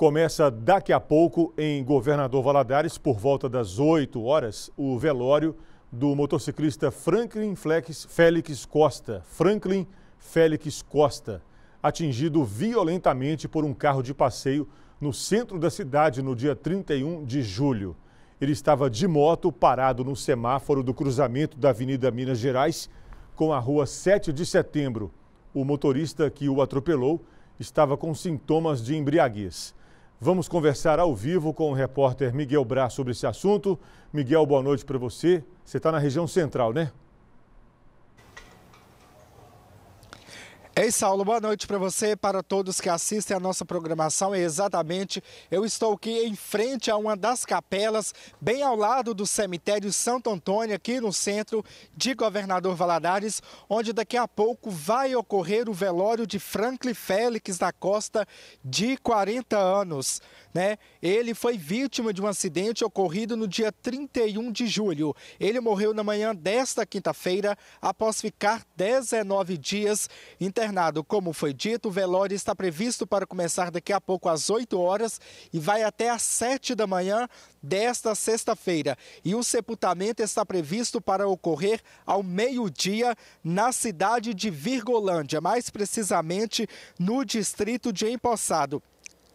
Começa daqui a pouco em Governador Valadares, por volta das 8 horas, o velório do motociclista Franklin Flex, Félix Costa. Franklin Félix Costa, atingido violentamente por um carro de passeio no centro da cidade no dia 31 de julho. Ele estava de moto parado no semáforo do cruzamento da Avenida Minas Gerais com a Rua 7 de Setembro. O motorista que o atropelou estava com sintomas de embriaguez. Vamos conversar ao vivo com o repórter Miguel Brás sobre esse assunto. Miguel, boa noite para você. Você está na região central, né? Ei, Saulo, boa noite para você para todos que assistem a nossa programação. Exatamente, eu estou aqui em frente a uma das capelas, bem ao lado do cemitério Santo Antônio, aqui no centro de Governador Valadares, onde daqui a pouco vai ocorrer o velório de Franklin Félix da Costa, de 40 anos né? Ele foi vítima de um acidente ocorrido no dia 31 de julho. Ele morreu na manhã desta quinta-feira após ficar 19 dias internado. Como foi dito, o velório está previsto para começar daqui a pouco às 8 horas e vai até às 7 da manhã desta sexta-feira. E o sepultamento está previsto para ocorrer ao meio-dia na cidade de Virgolândia, mais precisamente no distrito de Empossado.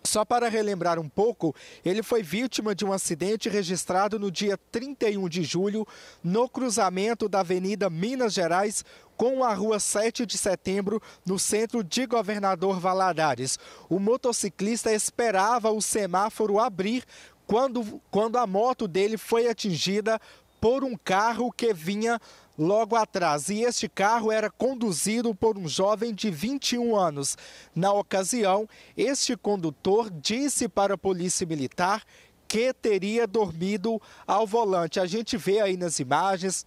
Só para relembrar um pouco, ele foi vítima de um acidente registrado no dia 31 de julho, no cruzamento da Avenida Minas Gerais com a Rua 7 de Setembro, no centro de Governador Valadares. O motociclista esperava o semáforo abrir quando, quando a moto dele foi atingida por um carro que vinha logo atrás. E este carro era conduzido por um jovem de 21 anos. Na ocasião, este condutor disse para a Polícia Militar que teria dormido ao volante. A gente vê aí nas imagens,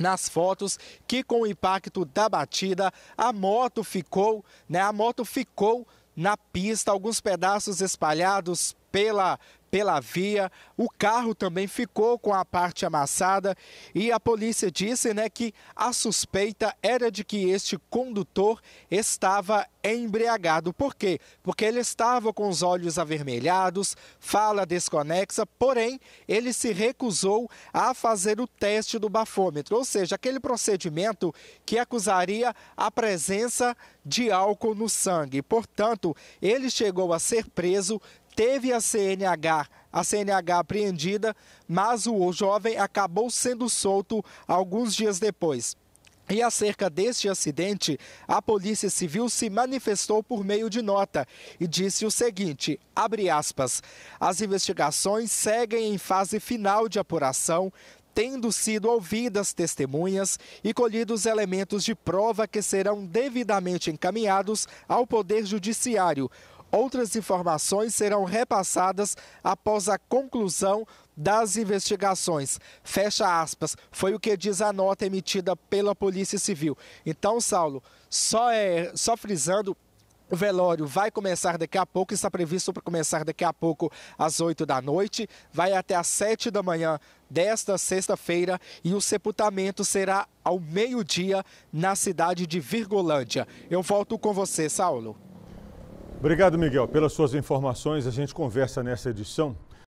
nas fotos que com o impacto da batida a moto ficou, né? A moto ficou na pista, alguns pedaços espalhados pela pela via. O carro também ficou com a parte amassada e a polícia disse né, que a suspeita era de que este condutor estava embriagado. Por quê? Porque ele estava com os olhos avermelhados, fala desconexa, porém ele se recusou a fazer o teste do bafômetro, ou seja, aquele procedimento que acusaria a presença de álcool no sangue. Portanto, ele chegou a ser preso teve a CNH, a CNH apreendida, mas o jovem acabou sendo solto alguns dias depois. E acerca deste acidente, a Polícia Civil se manifestou por meio de nota e disse o seguinte, abre aspas, as investigações seguem em fase final de apuração, tendo sido ouvidas testemunhas e colhidos elementos de prova que serão devidamente encaminhados ao Poder Judiciário, Outras informações serão repassadas após a conclusão das investigações. Fecha aspas. Foi o que diz a nota emitida pela Polícia Civil. Então, Saulo, só, é, só frisando, o velório vai começar daqui a pouco, está previsto para começar daqui a pouco às 8 da noite, vai até às 7 da manhã desta sexta-feira e o sepultamento será ao meio-dia na cidade de Virgolândia. Eu volto com você, Saulo. Obrigado, Miguel, pelas suas informações. A gente conversa nessa edição